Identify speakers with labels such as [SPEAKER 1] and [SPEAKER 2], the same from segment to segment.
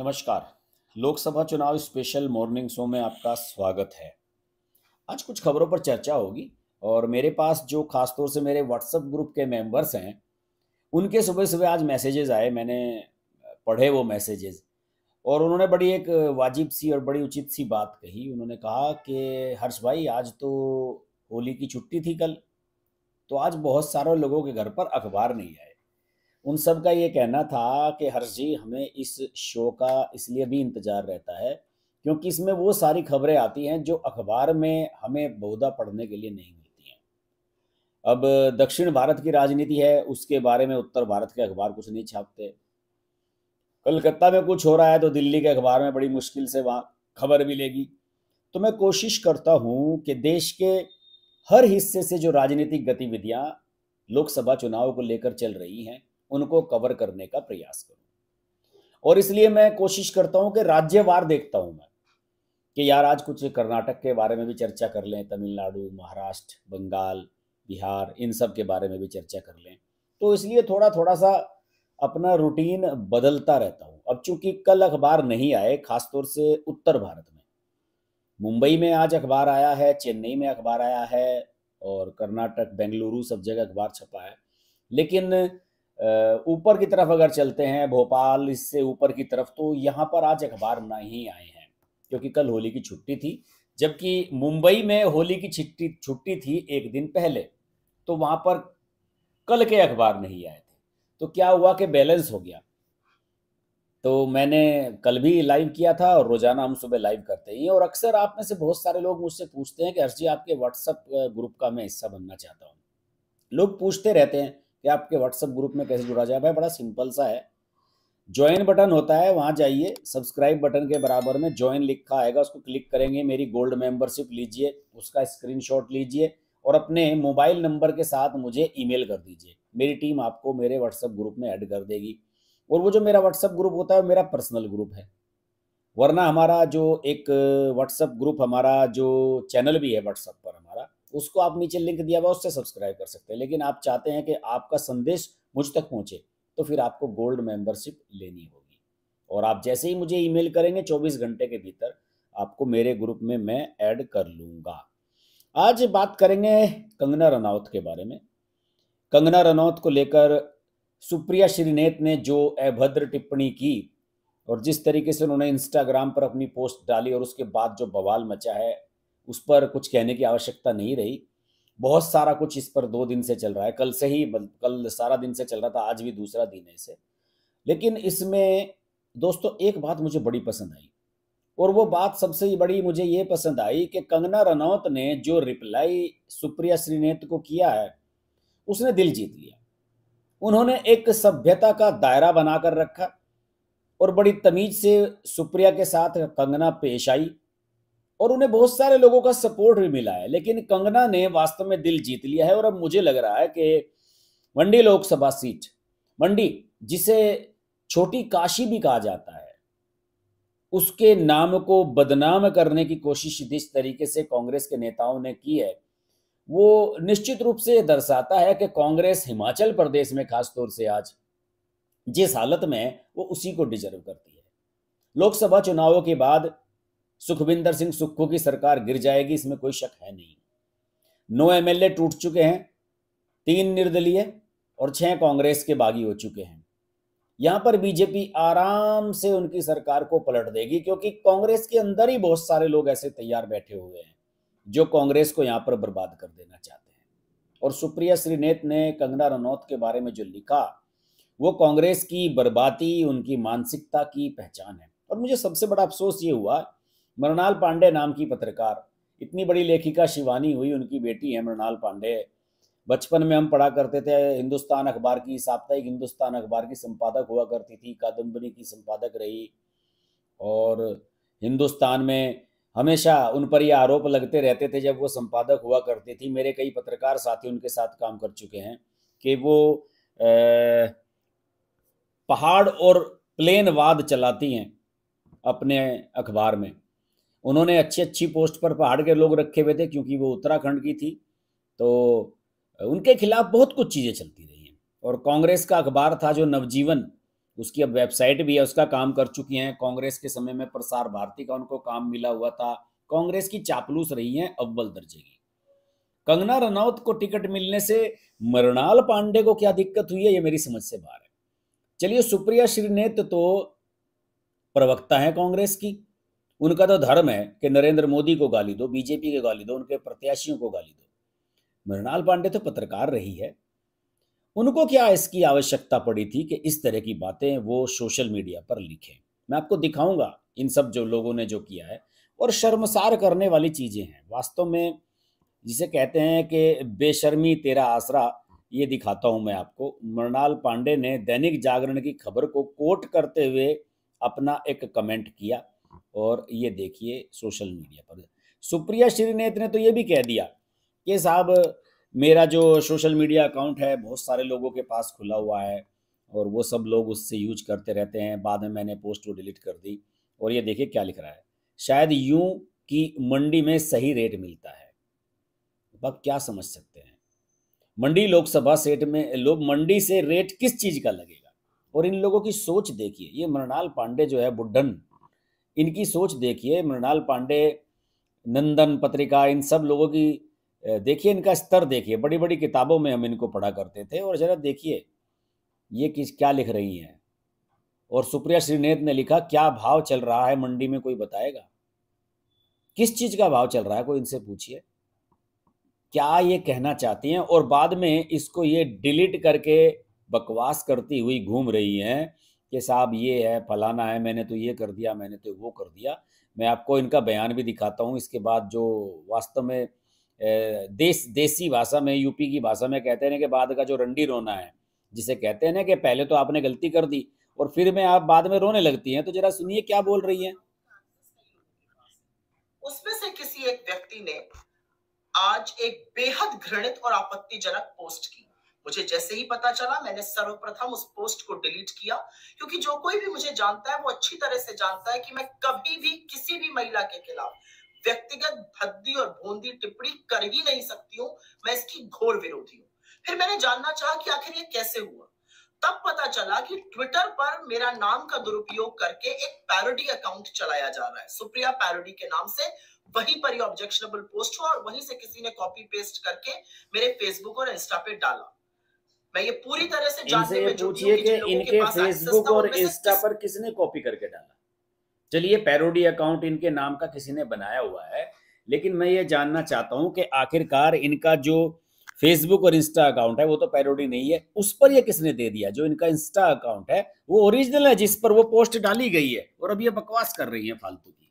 [SPEAKER 1] नमस्कार लोकसभा चुनाव special morning show में आपका स्वागत है आज कुछ खबरों पर चर्चा होगी और मेरे पास जो खासतौर से मेरे व्हाट्सएप ग्रुप के मेंबर्स हैं उनके सुबह सुबह आज मैसेजेस आए मैंने पढ़े वो मैसेजेस और उन्होंने बड़ी एक वाजिब सी और बड़ी उचित सी बात कही उन्होंने कहा कि हर्ष भाई आज तो होली की छुट्टी थी कल तो आज बहुत सारे लोगों के घर पर अखबार नहीं आए उन सब का ये कहना था कि हर्ष जी हमें इस शो का इसलिए भी इंतज़ार रहता है क्योंकि इसमें वो सारी खबरें आती हैं जो अखबार में हमें बहुधा पढ़ने के लिए नहीं मिलती हैं अब दक्षिण भारत की राजनीति है उसके बारे में उत्तर भारत के अखबार कुछ नहीं छापते कलकत्ता में कुछ हो रहा है तो दिल्ली के अखबार में बड़ी मुश्किल से वहाँ खबर मिलेगी तो मैं कोशिश करता हूँ कि देश के हर हिस्से से जो राजनीतिक गतिविधियाँ लोकसभा चुनाव को लेकर चल रही हैं उनको कवर करने का प्रयास करूं और इसलिए मैं कोशिश करता हूं कि राज्यवार देखता हूं मैं कि यार आज कुछ कर्नाटक के बारे में भी चर्चा कर लें तमिलनाडु महाराष्ट्र बंगाल बिहार इन सब के बारे में भी चर्चा कर लें तो इसलिए थोड़ा थोड़ा सा अपना रूटीन बदलता रहता हूँ अब चूंकि कल अखबार नहीं आए खासतौर से उत्तर भारत में मुंबई में आज अखबार आया है चेन्नई में अखबार आया है और कर्नाटक बेंगलुरु सब जगह अखबार छपा है लेकिन ऊपर की तरफ अगर चलते हैं भोपाल इससे ऊपर की तरफ तो यहाँ पर आज अखबार नहीं आए हैं क्योंकि कल होली की छुट्टी थी जबकि मुंबई में होली की छुट्टी छुट्टी थी एक दिन पहले तो वहाँ पर कल के अखबार नहीं आए थे तो क्या हुआ कि बैलेंस हो गया तो मैंने कल भी लाइव किया था और रोज़ाना हम सुबह लाइव करते ही और अक्सर आप में से बहुत सारे लोग मुझसे पूछते हैं कि हर्ष जी आपके व्हाट्सएप ग्रुप का मैं हिस्सा बनना चाहता हूँ लोग पूछते रहते हैं कि आपके व्हाट्सएप ग्रुप में कैसे जुड़ा जाए भाई बड़ा सिंपल सा है ज्वाइन बटन होता है वहाँ जाइए सब्सक्राइब बटन के बराबर में ज्वाइन लिखा आएगा उसको क्लिक करेंगे मेरी गोल्ड मेंबरशिप लीजिए उसका स्क्रीनशॉट लीजिए और अपने मोबाइल नंबर के साथ मुझे ईमेल कर दीजिए मेरी टीम आपको मेरे व्हाट्सएप ग्रुप में ऐड कर देगी और वो जो मेरा व्हाट्सएप ग्रुप होता है वो मेरा पर्सनल ग्रुप है वरना हमारा जो एक व्हाट्सएप ग्रुप हमारा जो चैनल भी है व्हाट्सएप पर हमारा उसको आप नीचे लिंक दिया हुआ उससे सब्सक्राइब कर सकते हैं लेकिन आप चाहते हैं कि आपका संदेश मुझ तक पहुंचे तो फिर आपको गोल्ड मेंबरशिप लेनी होगी और आप जैसे ही मुझे ईमेल करेंगे 24 घंटे के भीतर आपको मेरे ग्रुप में मैं ऐड कर लूंगा आज बात करेंगे कंगना रनौत के बारे में कंगना रनौत को लेकर सुप्रिया श्रीनेत ने जो अभद्र टिप्पणी की और जिस तरीके से उन्होंने इंस्टाग्राम पर अपनी पोस्ट डाली और उसके बाद जो बवाल मचा है उस पर कुछ कहने की आवश्यकता नहीं रही बहुत सारा कुछ इस पर दो दिन से चल रहा है कल से ही कल सारा दिन से चल रहा था आज भी दूसरा दिन है इसे लेकिन इसमें दोस्तों एक बात मुझे बड़ी पसंद आई और वो बात सबसे बड़ी मुझे ये पसंद आई कि कंगना रनौत ने जो रिप्लाई सुप्रिया श्रीनेत को किया है उसने दिल जीत लिया उन्होंने एक सभ्यता का दायरा बनाकर रखा और बड़ी तमीज से सुप्रिया के साथ कंगना पेश आई और उन्हें बहुत सारे लोगों का सपोर्ट भी मिला है लेकिन कंगना ने वास्तव में दिल जीत लिया है और अब मुझे लग रहा है कि मंडी लोकसभा सीट मंडी जिसे छोटी काशी भी कहा जाता है उसके नाम को बदनाम करने की कोशिश जिस तरीके से कांग्रेस के नेताओं ने की है वो निश्चित रूप से दर्शाता है कि कांग्रेस हिमाचल प्रदेश में खासतौर से आज जिस हालत में वो उसी को डिजर्व करती है लोकसभा चुनावों के बाद सुखविंदर सिंह सुक्खू की सरकार गिर जाएगी इसमें कोई शक है नहीं नौ एमएलए टूट चुके हैं तीन निर्दलीय और छह कांग्रेस के बागी हो चुके हैं यहां पर बीजेपी आराम से उनकी सरकार को पलट देगी क्योंकि कांग्रेस के अंदर ही बहुत सारे लोग ऐसे तैयार बैठे हुए हैं जो कांग्रेस को यहां पर बर्बाद कर देना चाहते हैं और सुप्रिया श्रीनेत ने कंगना रनौत के बारे में जो लिखा वो कांग्रेस की बर्बादी उनकी मानसिकता की पहचान है और मुझे सबसे बड़ा अफसोस ये हुआ मृणाल पांडे नाम की पत्रकार इतनी बड़ी लेखिका शिवानी हुई उनकी बेटी है मृणाल पांडे बचपन में हम पढ़ा करते थे हिंदुस्तान अखबार की साप्ताहिक हिंदुस्तान अखबार की संपादक हुआ करती थी कादम्बरी की संपादक रही और हिंदुस्तान में हमेशा उन पर ये आरोप लगते रहते थे जब वो संपादक हुआ करती थी मेरे कई पत्रकार साथी उनके साथ काम कर चुके हैं कि वो ए, पहाड़ और प्लेन वाद चलाती हैं अपने अखबार में उन्होंने अच्छी अच्छी पोस्ट पर पहाड़ के लोग रखे हुए थे क्योंकि वो उत्तराखंड की थी तो उनके खिलाफ बहुत कुछ चीज़ें चलती रही हैं और कांग्रेस का अखबार था जो नवजीवन उसकी अब वेबसाइट भी है उसका काम कर चुकी हैं कांग्रेस के समय में प्रसार भारती का उनको काम मिला हुआ था कांग्रेस की चापलूस रही है अव्वल दर्जे की कंगना रनौत को टिकट मिलने से मृणाल पांडे को क्या दिक्कत हुई है ये मेरी समझ से बाहर है चलिए सुप्रिया श्रीनेत तो प्रवक्ता है कांग्रेस की उनका तो धर्म है कि नरेंद्र मोदी को गाली दो बीजेपी के गाली दो उनके प्रत्याशियों को गाली दो मृणाल पांडे तो पत्रकार रही है उनको क्या इसकी आवश्यकता पड़ी थी कि इस तरह की बातें वो सोशल मीडिया पर लिखें मैं आपको दिखाऊंगा इन सब जो लोगों ने जो किया है और शर्मसार करने वाली चीज़ें हैं वास्तव में जिसे कहते हैं कि बेशर्मी तेरा आसरा ये दिखाता हूं मैं आपको मृणाल पांडे ने दैनिक जागरण की खबर को कोट करते हुए अपना एक कमेंट किया और ये देखिए सोशल मीडिया पर सुप्रिया श्रीनेत ने तो ये भी कह दिया कि साहब मेरा जो सोशल मीडिया अकाउंट है बहुत सारे लोगों के पास खुला हुआ है और वो सब लोग उससे यूज करते रहते हैं बाद में मैंने पोस्ट वो डिलीट कर दी और ये देखिए क्या लिख रहा है शायद यूं कि मंडी में सही रेट मिलता है आप क्या समझ सकते हैं मंडी लोकसभा सेट में लोग मंडी से रेट किस चीज का लगेगा और इन लोगों की सोच देखिए ये मृणाल पांडे जो है बुड्ढन इनकी सोच देखिए मृणाल पांडे नंदन पत्रिका इन सब लोगों की देखिए इनका स्तर देखिए बड़ी बड़ी किताबों में हम इनको पढ़ा करते थे और जरा देखिए ये किस क्या लिख रही हैं और सुप्रिया श्रीनेत ने लिखा क्या भाव चल रहा है मंडी में कोई बताएगा किस चीज का भाव चल रहा है कोई इनसे पूछिए क्या ये कहना चाहती हैं और बाद में इसको ये डिलीट करके बकवास करती हुई घूम रही हैं कि साहब ये है फलाना है मैंने तो ये कर दिया मैंने तो वो कर दिया मैं आपको इनका बयान भी दिखाता हूँ इसके बाद जो वास्तव में देश देसी भाषा में यूपी की भाषा में कहते हैं कि बाद का जो रंडी रोना है जिसे कहते हैं ना कि पहले तो आपने गलती कर दी और फिर मैं आप बाद में रोने लगती हैं तो जरा सुनिए क्या बोल रही है
[SPEAKER 2] उसमें से किसी एक व्यक्ति ने आज एक बेहद घृणित और आपत्तिजनक पोस्ट की मुझे जैसे ही पता चला मैंने सर्वप्रथम उस पोस्ट को डिलीट किया क्योंकि जो कोई भी मुझे जानता है वो अच्छी तरह से जानता है कि मैं कभी भी किसी भी महिला के खिलाफ व्यक्तिगत भद्दी और भोंदी टिप्पणी कर ही नहीं सकती हूँ मैं इसकी घोर विरोधी हूँ फिर मैंने जानना चाहा कि आखिर ये कैसे हुआ तब पता चला कि ट्विटर पर मेरा नाम का दुरुपयोग करके एक पैरोडी अकाउंट चलाया जा रहा है सुप्रिया पैरोडी के नाम से वहीं पर ये ऑब्जेक्शनेबल पोस्ट हुआ और वहीं से किसी ने कॉपी पेस्ट करके मेरे फेसबुक और इंस्टा पे डाला मैं ये पूरी तरह से जानते में पूछिए कि इनके फेसबुक और इंस्टा
[SPEAKER 1] पर किसने कॉपी करके डाला चलिए पैरोडी अकाउंट इनके नाम का किसी ने बनाया हुआ है लेकिन मैं ये जानना चाहता हूं कि आखिरकार इनका जो फेसबुक और इंस्टा अकाउंट है वो तो पैरोडी नहीं है उस पर ये किसने दे दिया जो इनका इंस्टा अकाउंट है वो ओरिजिनल है जिस पर वो पोस्ट डाली गई है और अब ये बकवास कर रही है फालतू की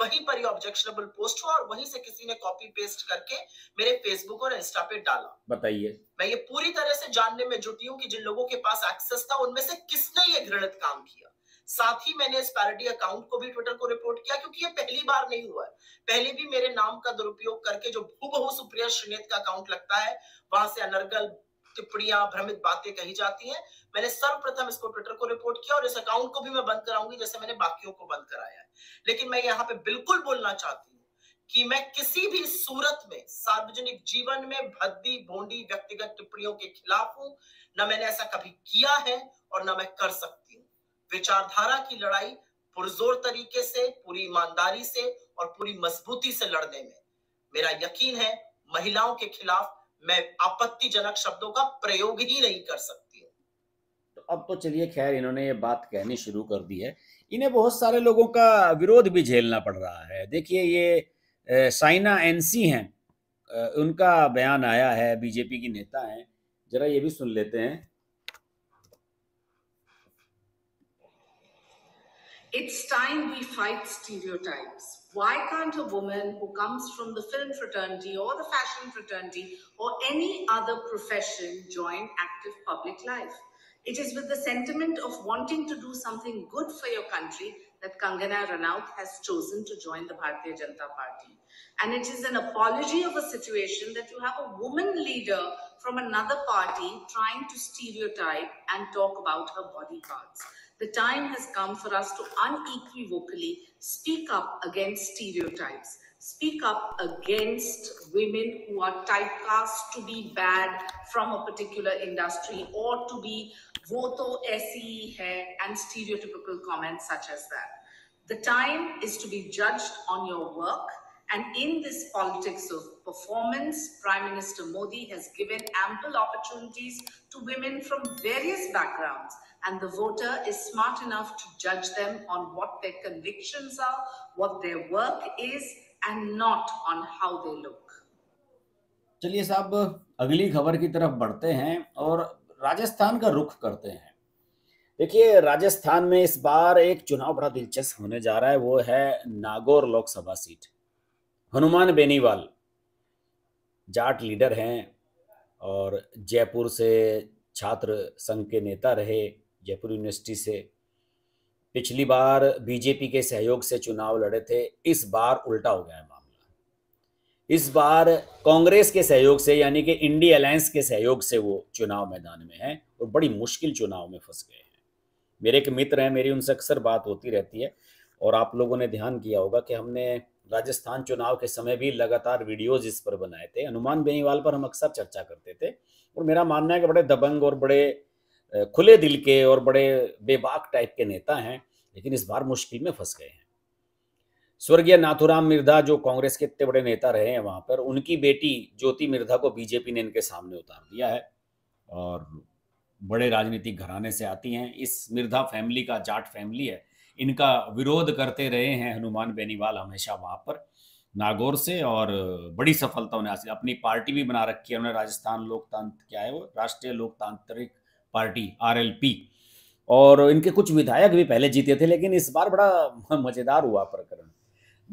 [SPEAKER 2] वहीं पर ये ऑब्जेक्शनेबल पोस्ट हुआ और वहीं से किसी ने कॉपी पेस्ट करके मेरे फेसबुक और इंस्टा पे डाला बताइए मैं ये पूरी तरह से जानने में जुटी हूँ कि जिन लोगों के पास एक्सेस था उनमें से किसने ये घृणित काम किया साथ ही मैंने इस पैरडी अकाउंट को भी ट्विटर को रिपोर्ट किया क्योंकि ये पहली बार नहीं हुआ है पहले भी मेरे नाम का दुरुपयोग करके जो भूबहू सुप्रिया श्रीनेत का अकाउंट लगता है वहां से अनर्गल टिप्पणियां भ्रमित बातें कही जाती हैं मैंने सर्वप्रथम इसको ट्विटर को रिपोर्ट किया और इस अकाउंट को भी मैं बंद कराऊंगी जैसे मैंने बाकियों को बंद कराया है लेकिन मैं यहाँ पे बिल्कुल बोलना चाहती हूँ कि मैं किसी भी सूरत में सार्वजनिक जीवन में भद्दी भोंडी व्यक्तिगत टिप्पणियों के खिलाफ हूं न मैंने ऐसा कभी किया है और न मैं कर सकती हूँ विचारधारा की लड़ाई पुरजोर तरीके से पूरी ईमानदारी से और पूरी मजबूती से लड़ने में मेरा यकीन है महिलाओं के खिलाफ मैं आपत्तिजनक शब्दों का प्रयोग ही नहीं कर सकती
[SPEAKER 1] अब तो चलिए खैर इन्होंने ये बात कहनी शुरू कर दी है इन्हें बहुत सारे लोगों का विरोध भी झेलना पड़ रहा है देखिए ये साइना एनसी हैं उनका बयान आया है बीजेपी की नेता हैं जरा ये भी सुन लेते हैं
[SPEAKER 3] It's time we fight stereotypes. Why can't a woman who comes from the film fraternity or the fashion fraternity or any other profession join active public life? It is with the sentiment of wanting to do something good for your country that Kangana Ranaut has chosen to join the Bharatiya Janata Party. And it is an apology of a situation that you have a woman leader from another party trying to stereotype and talk about her body parts. The time has come for us to unequivocally speak up against stereotypes speak up against women who are typecast to be bad from a particular industry or to be wo se aise and stereotypical comments such as that. The time is to be judged on your work and in this politics of performance, Prime Minister Modi has given ample opportunities to women from various backgrounds. And the voter is smart enough to judge them on what their convictions are, what their work is, and not on how they look
[SPEAKER 1] चलिए साहब अगली खबर की तरफ बढ़ते हैं और राजस्थान का रुख करते हैं देखिए राजस्थान में इस बार एक चुनाव बड़ा दिलचस्प होने जा रहा है वो है नागौर लोकसभा सीट हनुमान बेनीवाल जाट लीडर हैं और जयपुर से छात्र संघ के नेता रहे जयपुर यूनिवर्सिटी से पिछली बार बीजेपी के सहयोग से चुनाव लड़े थे इस बार उल्टा हो गया है मामला इस बार कांग्रेस के सहयोग से यानी कि इंडी अलायंस के सहयोग से वो चुनाव मैदान में है और बड़ी मुश्किल चुनाव में फंस गए हैं मेरे एक मित्र हैं मेरी उनसे अक्सर बात होती रहती है और आप लोगों ने ध्यान किया होगा कि हमने राजस्थान चुनाव के समय भी लगातार वीडियोज इस पर बनाए थे हनुमान बेनीवाल पर हम अक्सर चर्चा करते थे और मेरा मानना है कि बड़े दबंग और बड़े खुले दिल के और बड़े बेबाक टाइप के नेता हैं लेकिन इस बार मुश्किल में फंस गए हैं स्वर्गीय नाथुराम मिर्धा जो कांग्रेस के इतने बड़े नेता रहे हैं वहां पर उनकी बेटी ज्योति मिर्धा को बीजेपी ने इनके सामने उतार दिया है और बड़े राजनीतिक घराने से आती हैं इस मिर्धा फैमिली का जाट फैमिली है इनका विरोध करते रहे हैं हनुमान बेनीवाल हमेशा वहां पर नागौर से और बड़ी सफलता उन्हें हासिल अपनी पार्टी भी बना रखी है उन्होंने राजस्थान लोकतंत्र क्या है वो राष्ट्रीय लोकतांत्रिक पार्टी आर और इनके कुछ विधायक भी पहले जीते थे लेकिन इस बार बड़ा मजेदार हुआ प्रकरण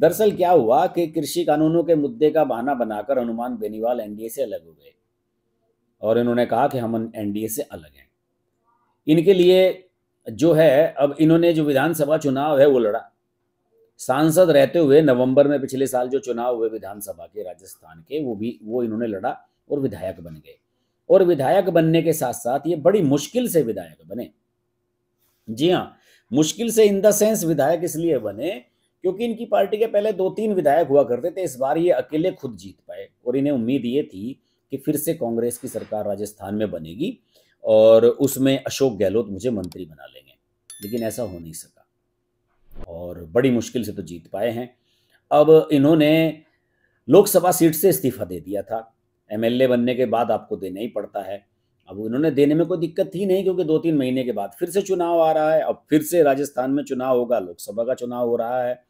[SPEAKER 1] दरअसल क्या हुआ कि कृषि कानूनों के मुद्दे का बहाना बनाकर हनुमान बेनीवाल एनडीए से अलग हो गए और इन्होंने कहा कि हम एनडीए से अलग हैं इनके लिए जो है अब इन्होंने जो विधानसभा चुनाव है वो लड़ा सांसद रहते हुए नवंबर में पिछले साल जो चुनाव हुए विधानसभा के राजस्थान के वो भी वो इन्होंने लड़ा और विधायक बन गए और विधायक बनने के साथ साथ ये बड़ी मुश्किल से विधायक बने जी हाँ मुश्किल से इन द सेंस विधायक इसलिए बने क्योंकि इनकी पार्टी के पहले दो तीन विधायक हुआ करते थे इस बार ये अकेले खुद जीत पाए और इन्हें उम्मीद ये थी कि फिर से कांग्रेस की सरकार राजस्थान में बनेगी और उसमें अशोक गहलोत मुझे मंत्री बना लेंगे लेकिन ऐसा हो नहीं सका और बड़ी मुश्किल से तो जीत पाए हैं अब इन्होंने लोकसभा सीट से इस्तीफा दे दिया था एम बनने के बाद आपको देना ही पड़ता है अब उन्होंने देने में कोई दिक्कत थी नहीं क्योंकि दो तीन महीने के बाद फिर से चुनाव आ रहा है अब फिर से राजस्थान में चुनाव होगा लोकसभा का चुनाव हो रहा है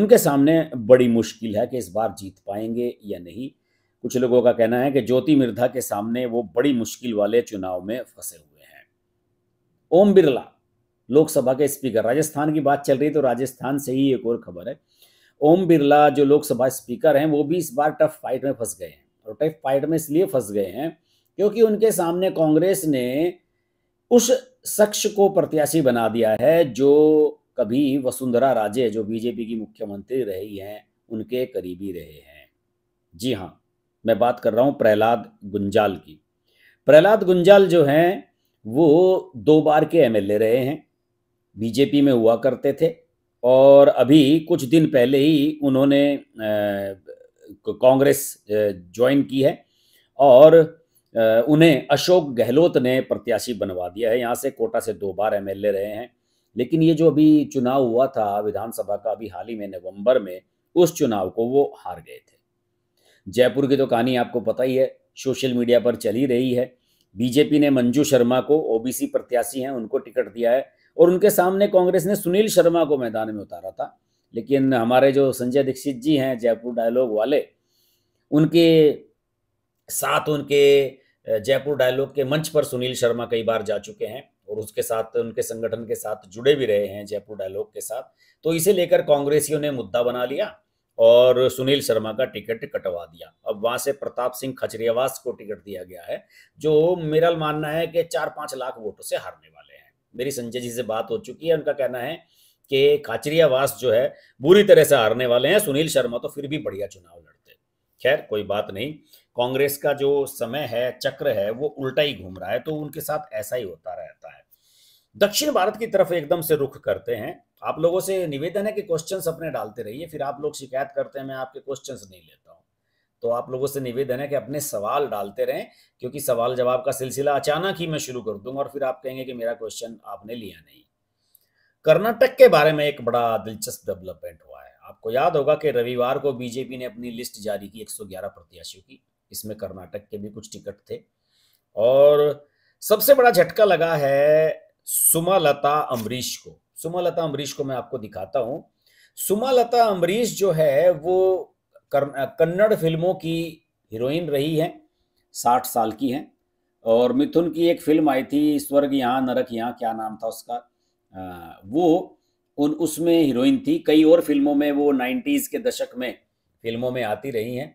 [SPEAKER 1] उनके सामने बड़ी मुश्किल है कि इस बार जीत पाएंगे या नहीं कुछ लोगों का कहना है कि ज्योति मिर्धा के सामने वो बड़ी मुश्किल वाले चुनाव में फंसे हुए हैं ओम बिरला लोकसभा के स्पीकर राजस्थान की बात चल रही तो राजस्थान से ही एक और खबर है ओम बिरला जो लोकसभा स्पीकर हैं वो भी इस बार टफ फाइट में फंस गए हैं प्रोटेक्ट फाइट में इसलिए फंस गए हैं क्योंकि उनके सामने कांग्रेस ने उस शख्स को प्रत्याशी बना दिया है जो कभी वसुंधरा राजे जो बीजेपी की मुख्यमंत्री रही हैं उनके करीबी रहे हैं जी हाँ मैं बात कर रहा हूँ प्रहलाद गुंजाल की प्रहलाद गुंजाल जो हैं वो दो बार के एमएलए रहे हैं बीजेपी में हुआ करते थे और अभी कुछ दिन पहले ही उन्होंने कांग्रेस ज्वाइन की है और उन्हें अशोक गहलोत ने प्रत्याशी बनवा दिया है यहाँ से कोटा से दो बार एम रहे हैं लेकिन ये जो अभी चुनाव हुआ था विधानसभा का अभी हाल ही में नवंबर में उस चुनाव को वो हार गए थे जयपुर की तो कहानी आपको पता ही है सोशल मीडिया पर चली रही है बीजेपी ने मंजू शर्मा को ओबीसी प्रत्याशी हैं उनको टिकट दिया है और उनके सामने कांग्रेस ने सुनील शर्मा को मैदान में उतारा था लेकिन हमारे जो संजय दीक्षित जी हैं जयपुर डायलॉग वाले उनके साथ उनके जयपुर डायलॉग के मंच पर सुनील शर्मा कई बार जा चुके हैं और उसके साथ उनके संगठन के साथ जुड़े भी रहे हैं जयपुर डायलॉग के साथ तो इसे लेकर कांग्रेसियों ने मुद्दा बना लिया और सुनील शर्मा का टिकट कटवा दिया अब वहां से प्रताप सिंह खचरियावास को टिकट दिया गया है जो मेरा मानना है कि चार पांच लाख वोटों से हारने वाले हैं मेरी संजय जी से बात हो चुकी है उनका कहना है के काचरियावास जो है बुरी तरह से हारने वाले हैं सुनील शर्मा तो फिर भी बढ़िया चुनाव लड़ते खैर कोई बात नहीं कांग्रेस का जो समय है चक्र है वो उल्टा ही घूम रहा है तो उनके साथ ऐसा ही होता रहता है दक्षिण भारत की तरफ एकदम से रुख करते हैं आप लोगों से निवेदन है कि क्वेश्चंस अपने डालते रहिए फिर आप लोग शिकायत करते हैं मैं आपके क्वेश्चंस नहीं लेता हूँ तो आप लोगों से निवेदन है कि अपने सवाल डालते रहें क्योंकि सवाल जवाब का सिलसिला अचानक ही मैं शुरू कर दूंगा और फिर आप कहेंगे कि मेरा क्वेश्चन आपने लिया नहीं कर्नाटक के बारे में एक बड़ा दिलचस्प डेवलपमेंट हुआ है आपको याद होगा कि रविवार को बीजेपी ने अपनी लिस्ट जारी की 111 प्रत्याशियों की इसमें कर्नाटक के भी कुछ टिकट थे और सबसे बड़ा झटका लगा है सुमालता अम्बरीश को सुमालता अम्बरीश को मैं आपको दिखाता हूं सुमालता अम्बरीश जो है वो कन्नड़ फिल्मों की हीरोइन रही है साठ साल की हैं और मिथुन की एक फिल्म आई थी स्वर्ग यहाँ नरक यहाँ क्या नाम था उसका वो उन उसमें हीरोइन थी कई और फिल्मों में वो नाइन्टीज़ के दशक में फिल्मों में आती रही हैं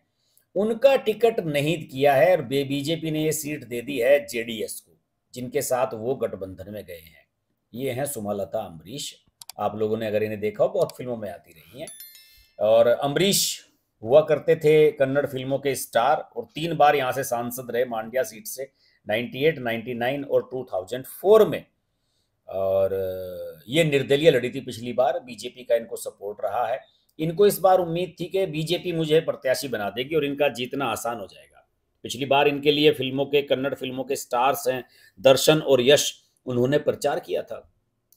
[SPEAKER 1] उनका टिकट नहीं किया है और बीजेपी ने ये सीट दे दी है जेडीएस को जिनके साथ वो गठबंधन में गए हैं ये हैं सुमालता अम्बरीश आप लोगों ने अगर इन्हें देखा हो बहुत फिल्मों में आती रही हैं और अम्बरीश हुआ करते थे कन्नड़ फिल्मों के स्टार और तीन बार यहाँ से सांसद रहे मांड्या सीट से 98, 99 और 2004 में और ये निर्दलीय लड़ी थी पिछली बार बीजेपी का इनको सपोर्ट रहा है इनको इस बार उम्मीद थी कि बीजेपी मुझे प्रत्याशी बना देगी और इनका जीतना आसान हो जाएगा पिछली बार इनके लिए फिल्मों के कन्नड़ फिल्मों के स्टार्स हैं दर्शन और यश उन्होंने प्रचार किया था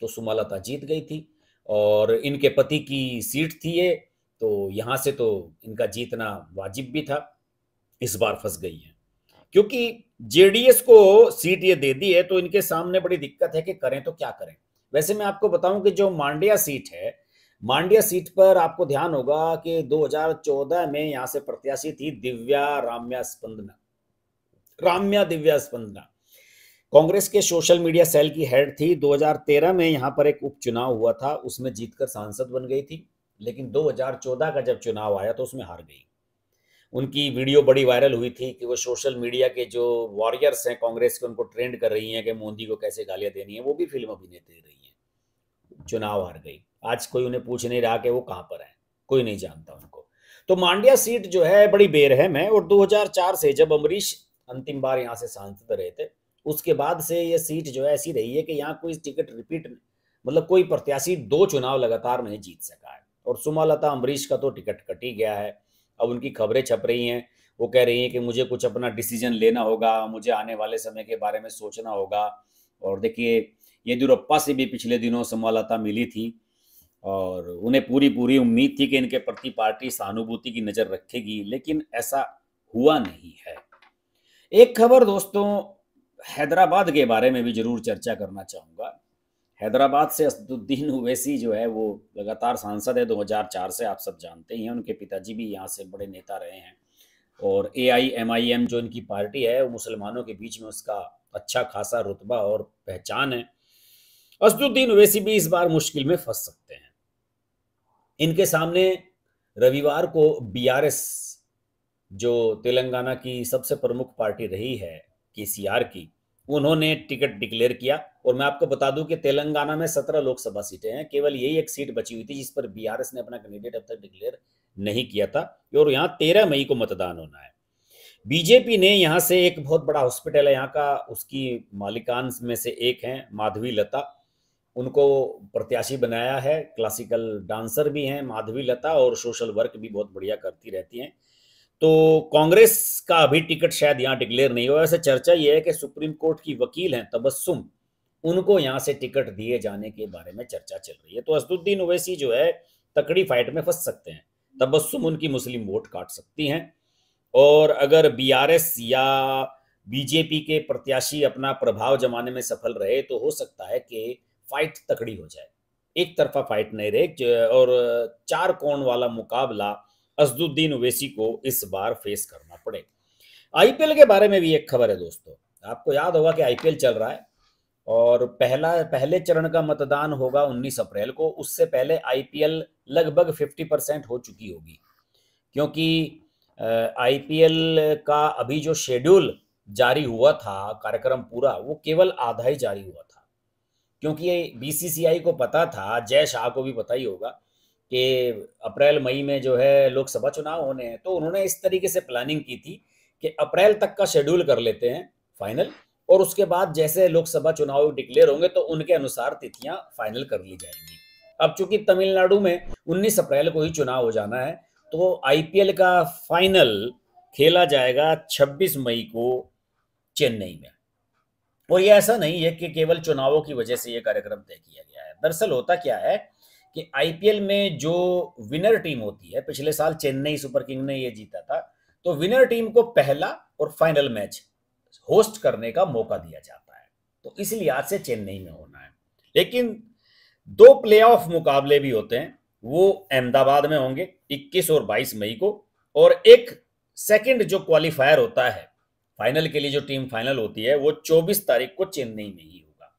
[SPEAKER 1] तो सुमालता जीत गई थी और इनके पति की सीट थी ये तो यहाँ से तो इनका जीतना वाजिब भी था इस बार फंस गई है क्योंकि जेडीएस को सीट ये दे दी है तो इनके सामने बड़ी दिक्कत है कि करें तो क्या करें वैसे मैं आपको बताऊं कि जो मांड्या सीट है मांड्या सीट पर आपको ध्यान होगा कि 2014 में यहां से प्रत्याशी थी दिव्या राम्या स्पंदना राम्या दिव्या स्पंदना कांग्रेस के सोशल मीडिया सेल की हेड थी 2013 में यहां पर एक उपचुनाव हुआ था उसमें जीतकर सांसद बन गई थी लेकिन 2014 का जब चुनाव आया तो उसमें हार गई उनकी वीडियो बड़ी वायरल हुई थी कि वो सोशल मीडिया के जो वॉरियर्स हैं कांग्रेस के उनको ट्रेंड कर रही हैं कि मोदी को कैसे गालियां देनी है वो भी फिल्म अभिनेत्री दे रही हैं चुनाव हार गई आज कोई उन्हें पूछ नहीं रहा कि वो कहाँ पर हैं कोई नहीं जानता उनको तो मांडिया सीट जो है बड़ी बेर है मैं और 2004 से जब अमरीश अंतिम बार यहाँ से सांसद रहे थे उसके बाद से ये सीट जो है ऐसी रही है कि यहाँ कोई टिकट रिपीट मतलब कोई प्रत्याशी दो चुनाव लगातार नहीं जीत सका है और सुमालता अम्बरीश का तो टिकट कटी गया है अब उनकी खबरें छप रही हैं वो कह रही हैं कि मुझे कुछ अपना डिसीजन लेना होगा मुझे आने वाले समय के बारे में सोचना होगा और देखिए येदुरप्पा से भी पिछले दिनों संवाददाता मिली थी और उन्हें पूरी पूरी उम्मीद थी कि इनके प्रति पार्टी सहानुभूति की नज़र रखेगी लेकिन ऐसा हुआ नहीं है एक खबर दोस्तों हैदराबाद के बारे में भी जरूर चर्चा करना चाहूँगा हैदराबाद से असदुद्दीन ओवैसी जो है वो लगातार सांसद है 2004 से आप सब जानते ही हैं उनके पिताजी भी यहाँ से बड़े नेता रहे हैं और ए आई एम आई एम जो इनकी पार्टी है वो मुसलमानों के बीच में उसका अच्छा खासा रुतबा और पहचान है असदुद्दीन ओवैसी भी इस बार मुश्किल में फंस सकते हैं इनके सामने रविवार को बीआरएस जो तेलंगाना की सबसे प्रमुख पार्टी रही है केसीआर की उन्होंने टिकट डिक्लेयर किया और मैं आपको बता दूं कि तेलंगाना में सत्रह लोकसभा सीटें हैं केवल यही एक सीट बची हुई थी जिस पर बीआरएस ने अपना कैंडिडेट अब तक डिक्लेयर नहीं किया था और यहाँ तेरह मई को मतदान होना है बीजेपी ने यहाँ से एक बहुत बड़ा हॉस्पिटल है यहाँ का उसकी मालिकान में से एक है माधवी लता उनको प्रत्याशी बनाया है क्लासिकल डांसर भी हैं माधवी लता और सोशल वर्क भी बहुत बढ़िया करती रहती हैं तो कांग्रेस का अभी टिकट शायद यहाँ डिक्लेयर नहीं हुआ वैसे चर्चा ये है कि सुप्रीम कोर्ट की वकील हैं तबस्सुम उनको यहाँ से टिकट दिए जाने के बारे में चर्चा चल रही है तो असदुद्दीन ओवैसी जो है तकड़ी फाइट में फंस सकते हैं तबस्सुम उनकी मुस्लिम वोट काट सकती हैं और अगर बीआरएस या बीजेपी के प्रत्याशी अपना प्रभाव जमाने में सफल रहे तो हो सकता है कि फाइट तकड़ी हो जाए एक तरफा फाइट नहीं रहे और चार कोण वाला मुकाबला असदुद्दीन ओवैसी को इस बार फेस करना पड़ेगा आईपीएल के बारे में भी एक खबर है दोस्तों आपको याद होगा कि आईपीएल चल रहा है और पहला पहले चरण का मतदान होगा 19 अप्रैल को उससे पहले आईपीएल लगभग 50 परसेंट हो चुकी होगी क्योंकि आईपीएल का अभी जो शेड्यूल जारी हुआ था कार्यक्रम पूरा वो केवल आधा ही जारी हुआ था क्योंकि बीसीसीआई को पता था जय शाह को भी पता ही होगा कि अप्रैल मई में जो है लोकसभा चुनाव होने हैं तो उन्होंने इस तरीके से प्लानिंग की थी कि अप्रैल तक का शेड्यूल कर लेते हैं फाइनल और उसके बाद जैसे लोकसभा चुनाव डिक्लेयर होंगे तो उनके अनुसार तिथियां फाइनल कर ली जाएंगी अब चूंकि तमिलनाडु में 19 अप्रैल को ही चुनाव हो जाना है तो आईपीएल का फाइनल खेला जाएगा 26 मई को चेन्नई में और यह ऐसा नहीं है कि केवल चुनावों की वजह से यह कार्यक्रम तय किया गया है दरअसल होता क्या है कि आईपीएल में जो विनर टीम होती है पिछले साल चेन्नई सुपर किंग ने यह जीता था तो विनर टीम को पहला और फाइनल मैच होस्ट करने का मौका दिया जाता है तो इसलिए आज से चेन्नई में होना है लेकिन दो प्लेऑफ मुकाबले भी होते हैं वो अहमदाबाद में होंगे 21 और 22 मई को और एक सेकंड जो क्वालिफायर होता है फाइनल के लिए जो टीम फाइनल होती है वो 24 तारीख को चेन्नई में ही होगा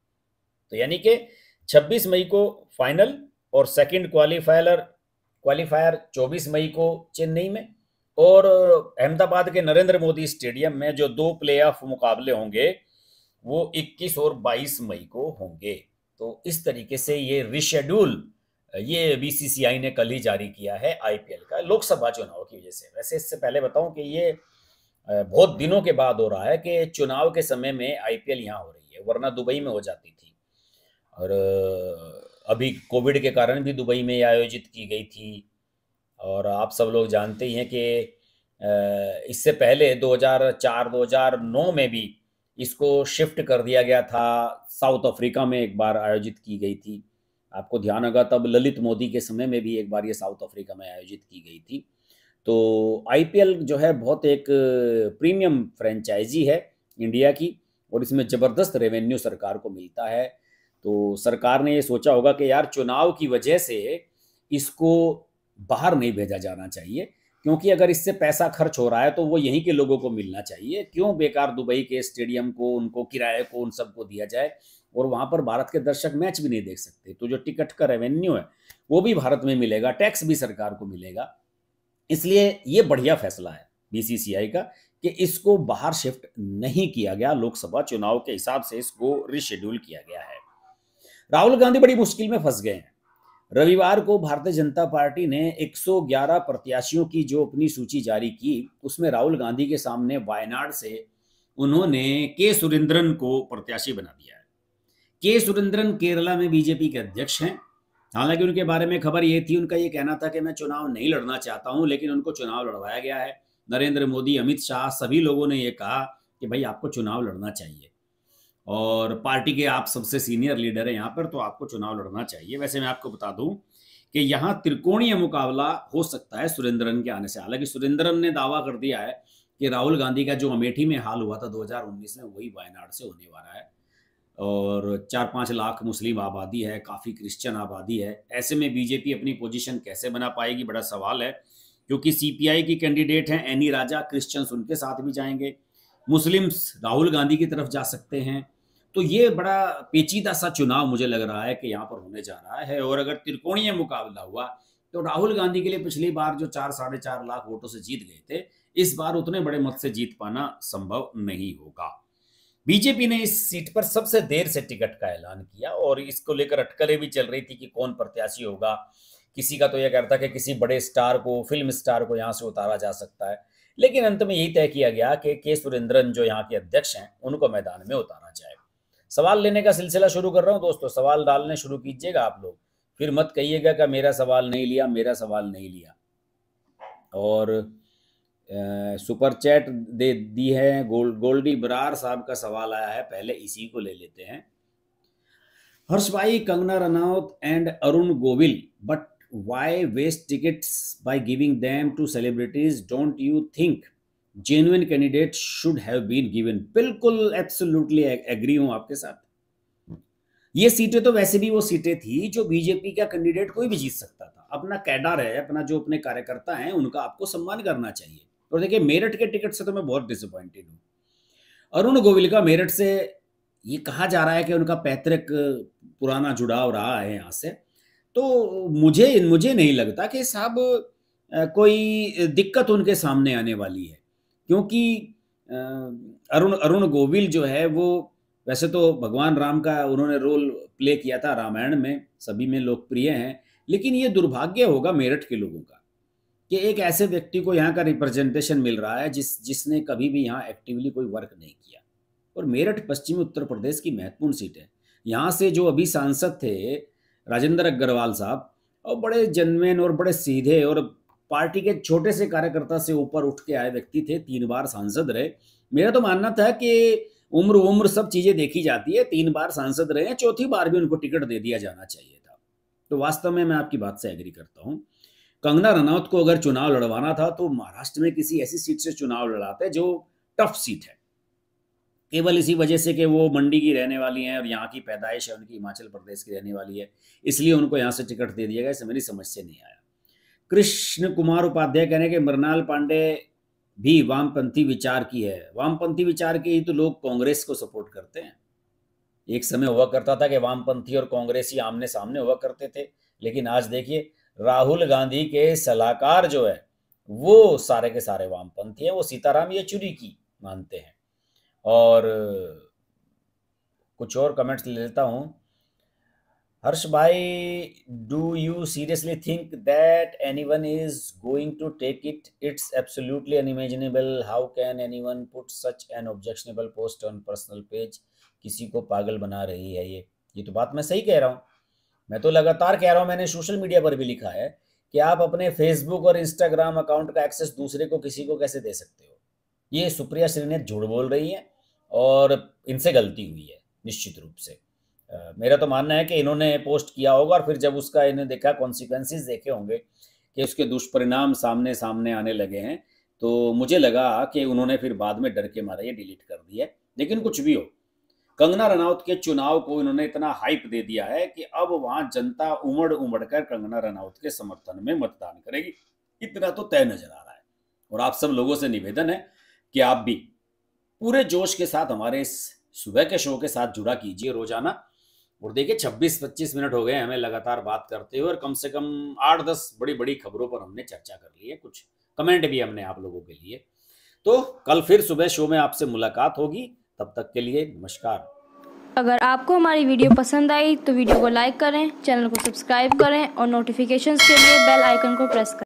[SPEAKER 1] तो यानी कि 26 मई को फाइनल और सेकंड क्वालिफायर क्वालिफायर 24 मई को चेन्नई में और अहमदाबाद के नरेंद्र मोदी स्टेडियम में जो दो प्लेऑफ मुकाबले होंगे वो 21 और 22 मई को होंगे तो इस तरीके से ये रिशेड्यूल ये बीसीसीआई ने कल ही जारी किया है आईपीएल का लोकसभा चुनाव की वजह से वैसे इससे पहले बताऊं कि ये बहुत दिनों के बाद हो रहा है कि चुनाव के समय में आईपीएल यहाँ हो रही है वरना दुबई में हो जाती थी और अभी कोविड के कारण भी दुबई में आयोजित की गई थी और आप सब लोग जानते ही हैं कि इससे पहले 2004-2009 में भी इसको शिफ्ट कर दिया गया था साउथ अफ्रीका में एक बार आयोजित की गई थी आपको ध्यान होगा तब ललित मोदी के समय में भी एक बार ये साउथ अफ्रीका में आयोजित की गई थी तो आईपीएल जो है बहुत एक प्रीमियम फ्रेंचाइजी है इंडिया की और इसमें ज़बरदस्त रेवेन्यू सरकार को मिलता है तो सरकार ने ये सोचा होगा कि यार चुनाव की वजह से इसको बाहर नहीं भेजा जाना चाहिए क्योंकि अगर इससे पैसा खर्च हो रहा है तो वो यहीं के लोगों को मिलना चाहिए क्यों बेकार दुबई के स्टेडियम को उनको किराए को उन सबको दिया जाए और वहाँ पर भारत के दर्शक मैच भी नहीं देख सकते तो जो टिकट का रेवेन्यू है वो भी भारत में मिलेगा टैक्स भी सरकार को मिलेगा इसलिए ये बढ़िया फैसला है बीसीसीआई का कि इसको बाहर शिफ्ट नहीं किया गया लोकसभा चुनाव के हिसाब से इसको रिशेड्यूल किया गया है राहुल गांधी बड़ी मुश्किल में फंस गए हैं रविवार को भारतीय जनता पार्टी ने 111 प्रत्याशियों की जो अपनी सूची जारी की उसमें राहुल गांधी के सामने वायनाड से उन्होंने के सुरेंद्रन को प्रत्याशी बना दिया है के सुरेंद्रन केरला में बीजेपी के अध्यक्ष हैं हालांकि उनके बारे में खबर ये थी उनका ये कहना था कि मैं चुनाव नहीं लड़ना चाहता हूं लेकिन उनको चुनाव लड़वाया गया है नरेंद्र मोदी अमित शाह सभी लोगों ने यह कहा कि भाई आपको चुनाव लड़ना चाहिए और पार्टी के आप सबसे सीनियर लीडर हैं यहाँ पर तो आपको चुनाव लड़ना चाहिए वैसे मैं आपको बता दूं कि यहाँ त्रिकोणीय मुकाबला हो सकता है सुरेंद्रन के आने से हालांकि सुरेंद्रन ने दावा कर दिया है कि राहुल गांधी का जो अमेठी में हाल हुआ था 2019 में वही वायनाड से होने वाला है और चार पाँच लाख मुस्लिम आबादी है काफ़ी क्रिश्चियन आबादी है ऐसे में बीजेपी अपनी पोजीशन कैसे बना पाएगी बड़ा सवाल है क्योंकि सीपीआई की कैंडिडेट हैं एनी राजा क्रिश्चियंस उनके साथ भी जाएंगे मुस्लिम्स राहुल गांधी की तरफ जा सकते हैं तो ये बड़ा पेचीदा सा चुनाव मुझे लग रहा है कि यहाँ पर होने जा रहा है और अगर त्रिकोणीय मुकाबला हुआ तो राहुल गांधी के लिए पिछली बार जो चार साढ़े चार लाख वोटों से जीत गए थे इस बार उतने बड़े मत से जीत पाना संभव नहीं होगा बीजेपी ने इस सीट पर सबसे देर से टिकट का ऐलान किया और इसको लेकर अटकलें भी चल रही थी कि कौन प्रत्याशी होगा किसी का तो यह कहता कि किसी बड़े स्टार को फिल्म स्टार को यहाँ से उतारा जा सकता है लेकिन अंत में यही तय किया गया कि के सुरेंद्रन जो यहाँ के अध्यक्ष हैं उनको मैदान में उतारा जाएगा सवाल लेने का सिलसिला शुरू कर रहा हूँ दोस्तों सवाल डालने शुरू कीजिएगा आप लोग फिर मत कहिएगा का मेरा सवाल नहीं लिया मेरा सवाल नहीं लिया और आ, सुपर चैट दे दी है गोल, गोल्डी बरार साहब का सवाल आया है पहले इसी को ले लेते हैं हर्ष भाई Kangana Ranaut and Arun Govil but why waste tickets by giving them to celebrities don't you think genuine candidate should have been given बिल्कुल एब्सोल्युटली एग्री हूं आपके साथ ये सीटें तो वैसे भी वो सीटें थी जो बीजेपी का कैंडिडेट कोई भी जीत सकता था अपना कैडर है अपना जो अपने कार्यकर्ता है उनका आपको सम्मान करना चाहिए और देखिए मेरठ के टिकट से तो मैं बहुत डिसअपॉइंटेड हूँ अरुण गोविल का मेरठ से ये कहा जा रहा है कि उनका पैतृक पुराना जुड़ाव रहा है यहाँ से तो मुझे मुझे नहीं लगता कि साहब कोई दिक्कत उनके सामने आने वाली है क्योंकि अरुण अरुण गोविल जो है वो वैसे तो भगवान राम का उन्होंने रोल प्ले किया था रामायण में सभी में लोकप्रिय हैं लेकिन ये दुर्भाग्य होगा मेरठ के लोगों का कि एक ऐसे व्यक्ति को यहाँ का रिप्रेजेंटेशन मिल रहा है जिस जिसने कभी भी यहाँ एक्टिवली कोई वर्क नहीं किया और मेरठ पश्चिमी उत्तर प्रदेश की महत्वपूर्ण सीट है यहाँ से जो अभी सांसद थे राजेंद्र अग्रवाल साहब और बड़े जनमेन और बड़े सीधे और पार्टी के छोटे से कार्यकर्ता से ऊपर उठ के आए व्यक्ति थे तीन बार सांसद रहे मेरा तो मानना था कि उम्र उम्र सब चीजें देखी जाती है तीन बार सांसद रहे हैं चौथी बार भी उनको टिकट दे दिया जाना चाहिए था तो वास्तव में मैं आपकी बात से एग्री करता हूँ कंगना रनौत को अगर चुनाव लड़वाना था तो महाराष्ट्र में किसी ऐसी सीट से चुनाव लड़ाते जो टफ सीट है केवल इसी वजह से कि वो मंडी की रहने वाली हैं और यहाँ की पैदाइश है उनकी हिमाचल प्रदेश की रहने वाली है इसलिए उनको यहाँ से टिकट दे दिया गया इसे मेरी समझ से नहीं आया कृष्ण कुमार उपाध्याय कहने के मृणाल पांडे भी वामपंथी विचार की है वामपंथी विचार के ही तो लोग कांग्रेस को सपोर्ट करते हैं एक समय हुआ करता था कि वामपंथी और कांग्रेस ही आमने सामने हुआ करते थे लेकिन आज देखिए राहुल गांधी के सलाहकार जो है वो सारे के सारे वामपंथी हैं वो सीताराम येचुरी की मानते हैं और कुछ और कमेंट्स ले लेता हूँ हर्ष भाई do you seriously think that anyone is going to take it it's absolutely imaginable how can anyone put such an objectionable post on personal page किसी को पागल बना रही है ये ये तो बात मैं सही कह रहा हूँ मैं तो लगातार कह रहा हूँ मैंने सोशल मीडिया पर भी लिखा है कि आप अपने फेसबुक और इंस्टाग्राम अकाउंट का एक्सेस दूसरे को किसी को कैसे दे सकते हो ये सुप्रिया श्रीनेत झूठ बोल रही हैं और इनसे गलती हुई है निश्चित रूप से मेरा तो मानना है कि इन्होंने पोस्ट किया होगा और फिर जब उसका इन्होंने देखा कॉन्सिक्वेंसिस देखे होंगे कि उसके दुष्परिणाम सामने सामने आने लगे हैं तो मुझे लगा कि उन्होंने फिर बाद में डर के मारे ये डिलीट कर दिया लेकिन कुछ भी हो कंगना रनौत के चुनाव को इन्होंने इतना हाइप दे दिया है कि अब वहां जनता उमड़ उमड़ कर कंगना रनौत के समर्थन में मतदान करेगी इतना तो तय नजर आ रहा है और आप सब लोगों से निवेदन है कि आप भी पूरे जोश के साथ हमारे इस सुबह के शो के साथ जुड़ा कीजिए रोजाना और देखिए 26-25 मिनट हो गए हमें लगातार बात करते हुए और कम से कम आठ दस बड़ी बड़ी खबरों पर हमने चर्चा कर ली है कुछ कमेंट भी हमने आप लोगों के लिए तो कल फिर सुबह शो में आपसे मुलाकात होगी तब तक के लिए नमस्कार
[SPEAKER 2] अगर आपको हमारी वीडियो पसंद आई तो वीडियो को लाइक करें चैनल को सब्सक्राइब करें और नोटिफिकेशन के लिए बेल आइकन को प्रेस करें